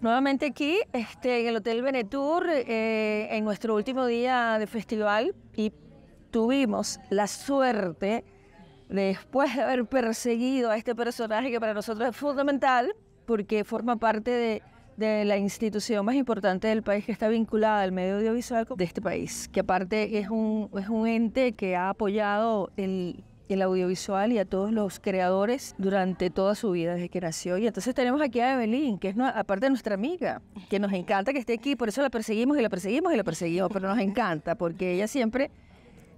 Nuevamente aquí, este, en el Hotel Benetour, eh, en nuestro último día de festival, y tuvimos la suerte, después de haber perseguido a este personaje que para nosotros es fundamental, porque forma parte de, de la institución más importante del país que está vinculada al medio audiovisual de este país, que aparte es un, es un ente que ha apoyado el el audiovisual y a todos los creadores durante toda su vida desde que nació. Y entonces tenemos aquí a Evelyn, que es aparte de nuestra amiga, que nos encanta que esté aquí, por eso la perseguimos y la perseguimos y la perseguimos, pero nos encanta porque ella siempre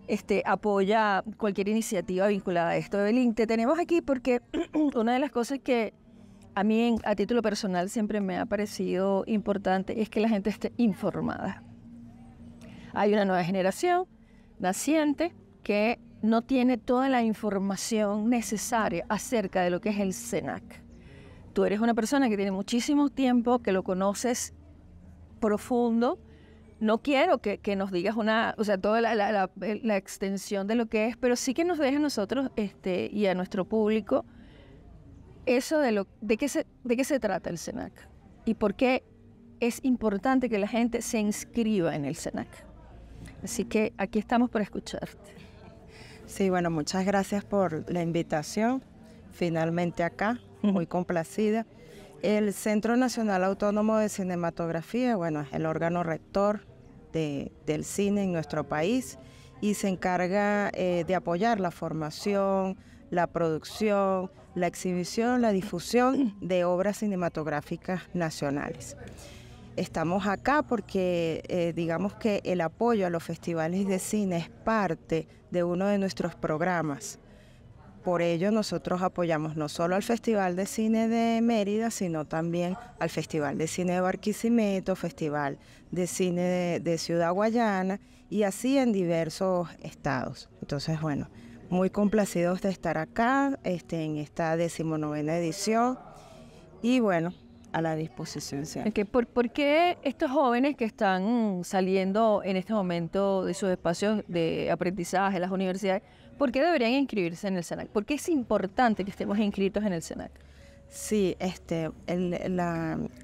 este, apoya cualquier iniciativa vinculada a esto. Evelyn, te tenemos aquí porque una de las cosas que a mí a título personal siempre me ha parecido importante es que la gente esté informada. Hay una nueva generación naciente que no tiene toda la información necesaria acerca de lo que es el Senac. Tú eres una persona que tiene muchísimo tiempo, que lo conoces profundo. No quiero que, nos digas una, o sea, toda la, extensión de lo que es, pero sí que nos deje a nosotros este, y a nuestro público eso de, lo, de, qué se, de qué se trata el Senac y por qué es importante que la gente se inscriba en el Senac. Así que aquí estamos para escucharte. Sí, bueno, muchas gracias por la invitación. Finalmente acá, muy complacida. El Centro Nacional Autónomo de Cinematografía, bueno, es el órgano rector del cine en nuestro país y se encarga eh, de apoyar la formación, la producción, la exhibición, la difusión de obras cinematográficas nacionales. Estamos acá porque eh, digamos que el apoyo a los festivales de cine es parte de uno de nuestros programas. Por ello nosotros apoyamos no solo al Festival de Cine de Mérida, sino también al Festival de Cine de Barquisimeto, Festival de Cine de, Ciudad Guayana y así en diversos estados. Entonces, bueno, muy complacidos de estar acá este, en esta decimonovena edición. Y bueno, a la disposición. ¿por, qué estos jóvenes que están saliendo en este momento de sus espacios de aprendizaje, las universidades, por qué deberían inscribirse en el SENAC? ¿Por qué es importante que estemos inscritos en el SENAC? Sí, este, el,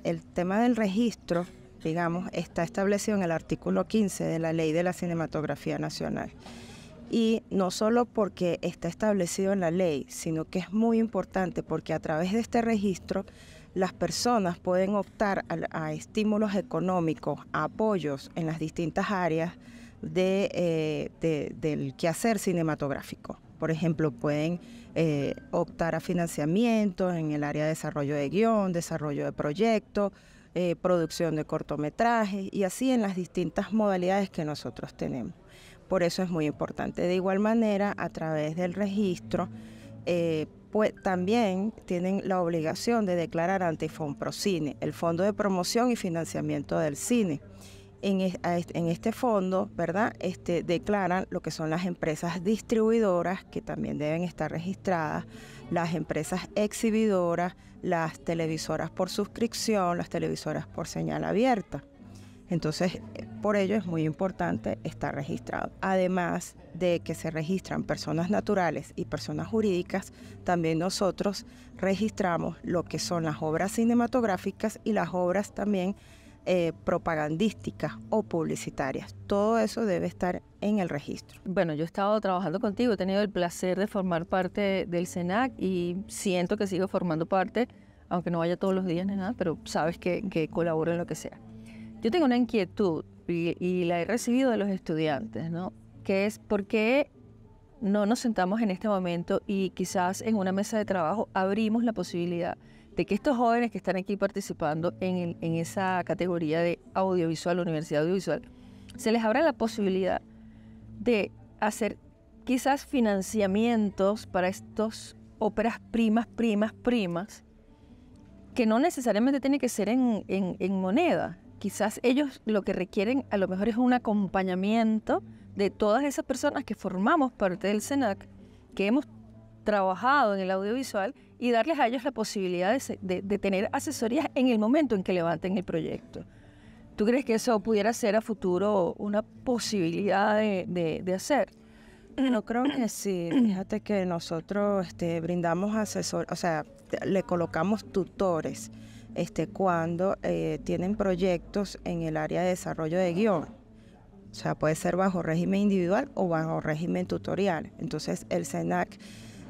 el tema del registro, digamos, está establecido en el artículo 15 de la Ley de la Cinematografía Nacional y no solo porque está establecido en la ley, sino que es muy importante porque a través de este registro las personas pueden optar a, estímulos económicos, a apoyos en las distintas áreas eh, del quehacer cinematográfico. Por ejemplo, pueden eh, optar a financiamiento en el área de desarrollo de guión, desarrollo de proyecto, eh, producción de cortometrajes y así en las distintas modalidades que nosotros tenemos. Por eso es muy importante. De igual manera, a través del registro, eh, pues también tienen la obligación de declarar ante Cine, el Fondo de Promoción y Financiamiento del Cine. En, este fondo, ¿verdad? Este, declaran lo que son las empresas distribuidoras, que también deben estar registradas, las empresas exhibidoras, las televisoras por suscripción, las televisoras por señal abierta. Entonces, eh, por ello es muy importante estar registrado. Además de que se registran personas naturales y personas jurídicas, también nosotros registramos lo que son las obras cinematográficas y las obras también eh, propagandísticas o publicitarias. Todo eso debe estar en el registro. Bueno, yo he estado trabajando contigo, he tenido el placer de formar parte del SENAC y siento que sigo formando parte, aunque no vaya todos los días ni nada, pero sabes que, que colaboro en lo que sea. Yo tengo una inquietud y, la he recibido de los estudiantes, ¿no? Que es por qué no nos sentamos en este momento y quizás en una mesa de trabajo abrimos la posibilidad de que estos jóvenes que están aquí participando en, esa categoría de audiovisual, universidad audiovisual, se les abra la posibilidad de hacer quizás financiamientos para estos óperas primas, primas, primas, que no necesariamente tiene que ser en moneda, quizás ellos lo que requieren a lo mejor es un acompañamiento de todas esas personas que formamos parte del SENAC, e que hemos trabajado en el audiovisual y darles a ellos la posibilidad de, tener asesorías en el momento en que levanten el proyecto. ¿Tú crees que eso pudiera ser a futuro una posibilidad de, hacer? No creo que sí. Fíjate que nosotros este, brindamos asesor, o sea, le colocamos tutores este, cuando eh, tienen proyectos en el área de desarrollo de guión. O sea, puede ser bajo régimen individual o bajo régimen tutorial. Entonces, el SENAC, e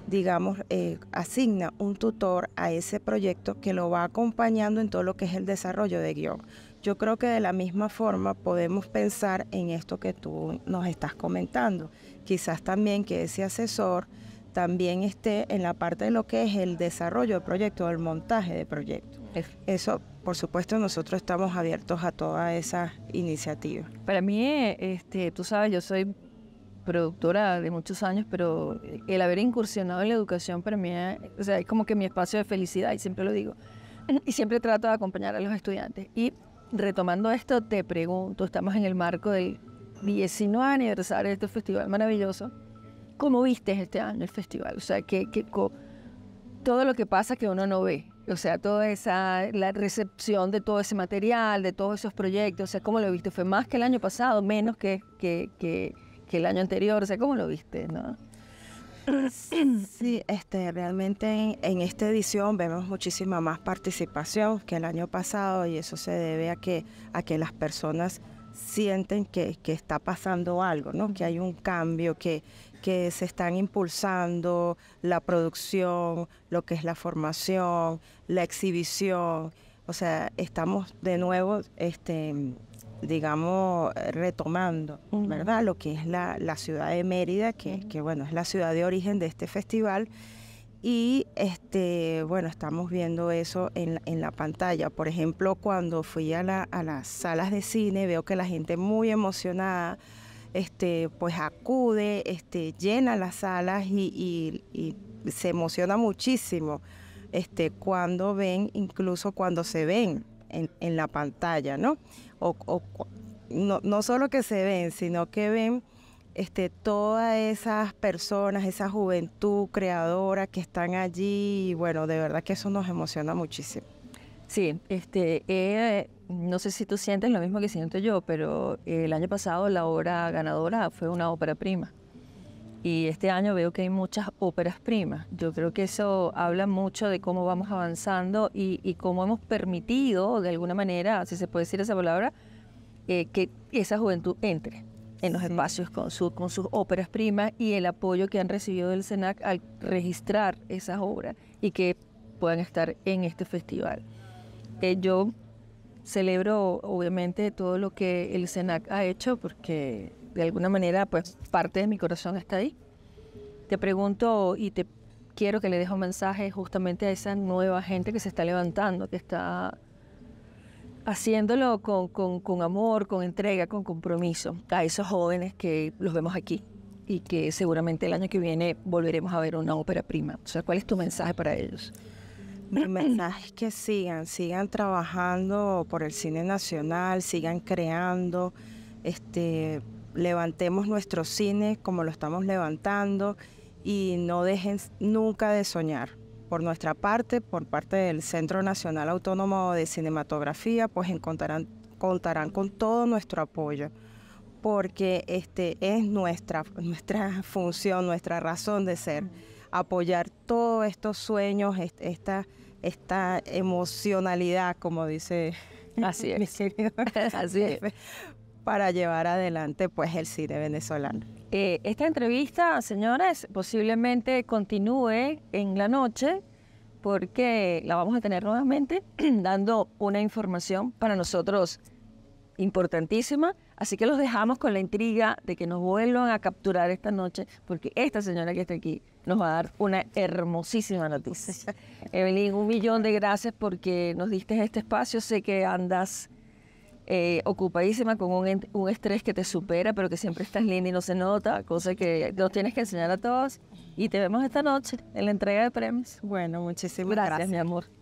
digamos, eh, asigna un tutor a ese proyecto que lo va acompañando en todo lo que es el desarrollo de guión. Yo creo que de la misma forma podemos pensar en esto que tú nos estás comentando. Quizás también que ese asesor también esté en la parte de lo que es el desarrollo de proyecto, el montaje de proyecto. Eso, por supuesto, nosotros estamos abiertos a toda esa iniciativa Para mí, este, tú sabes, yo soy productora de muchos años, pero el haber incursionado en la educación para mí o sea, es como que mi espacio de felicidad, y siempre lo digo, y siempre trato de acompañar a los estudiantes. Y retomando esto, te pregunto, estamos en el marco del 19 aniversario de este festival maravilloso, ¿cómo viste este año el festival? O sea, que, que todo lo que pasa que uno no ve, o sea, toda esa, la recepción de todo ese material, de todos esos proyectos, o sea, ¿cómo lo viste? ¿Fue más que el año pasado, menos que, que, que, el año anterior? O sea, ¿cómo lo viste? No? Sí, este, realmente en, en, esta edición vemos muchísima más participación que el año pasado y eso se debe a que, a que las personas sienten que, que, está pasando algo, ¿no? que hay un cambio, que, que se están impulsando la producción, lo que es la formación, la exhibición. O sea, estamos de nuevo, este, digamos, retomando, ¿verdad? Lo que es la, ciudad de Mérida, que, que bueno, es la ciudad de origen de este festival y este, bueno, estamos viendo eso en, en la pantalla. Por ejemplo, cuando fui a, la, a las salas de cine, veo que la gente muy emocionada este, pues acude, este, llena las salas y, y, se emociona muchísimo este, cuando ven, incluso cuando se ven en, en la pantalla, ¿no? O, no, ¿no? solo que se ven, sino que ven este, todas esas personas, esa juventud creadora que están allí, bueno, de verdad que eso nos emociona muchísimo. Sí, este, no sé si tú sientes lo mismo que siento yo, pero eh, el año pasado la obra ganadora fue una ópera prima. Y este año veo que hay muchas óperas primas. Yo creo que eso habla mucho de cómo vamos avanzando y, cómo hemos permitido, de alguna manera, si se puede decir esa palabra, eh, que esa juventud entre en los espacios con, sus óperas primas y el apoyo que han recibido del SENAC al registrar esas obras y que puedan estar en este festival. Eh, yo celebro obviamente todo lo que el SENAC ha hecho porque de alguna manera pues parte de mi corazón está ahí. Te pregunto y te quiero que le dejo un mensaje justamente a esa nueva gente que se está levantando, que está haciéndolo con, con, amor, con entrega, con compromiso a esos jóvenes que los vemos aquí y que seguramente el año que viene volveremos a ver una ópera prima. O sea, ¿cuál es tu mensaje para ellos? Mi mensaje es que sigan, sigan trabajando por el cine nacional, sigan creando, este, levantemos nuestro cine como lo estamos levantando y no dejen nunca de soñar. Por nuestra parte, por parte del Centro Nacional Autónomo de Cinematografía, pues encontrarán, contarán con todo nuestro apoyo, porque este es nuestra, nuestra función, nuestra razón de ser, apoyar todos estos sueños, esta, esta emocionalidad, como dice Así es. Así para llevar adelante pues el cine venezolano. Eh, esta entrevista, señores, posiblemente continúe en la noche porque la vamos a tener nuevamente dando una información para nosotros importantísima. Así que los dejamos con la intriga de que nos vuelvan a capturar esta noche, porque esta señora que está aquí nos va a dar una hermosísima noticia. Evelyn, un millón de gracias porque nos diste este espacio. Sé que andas eh, ocupadísima con un, un, estrés que te supera, pero que siempre estás linda y no se nota, cosa que nos tienes que enseñar a todos. Y te vemos esta noche en la entrega de premios. Bueno, muchísimas gracias mi amor.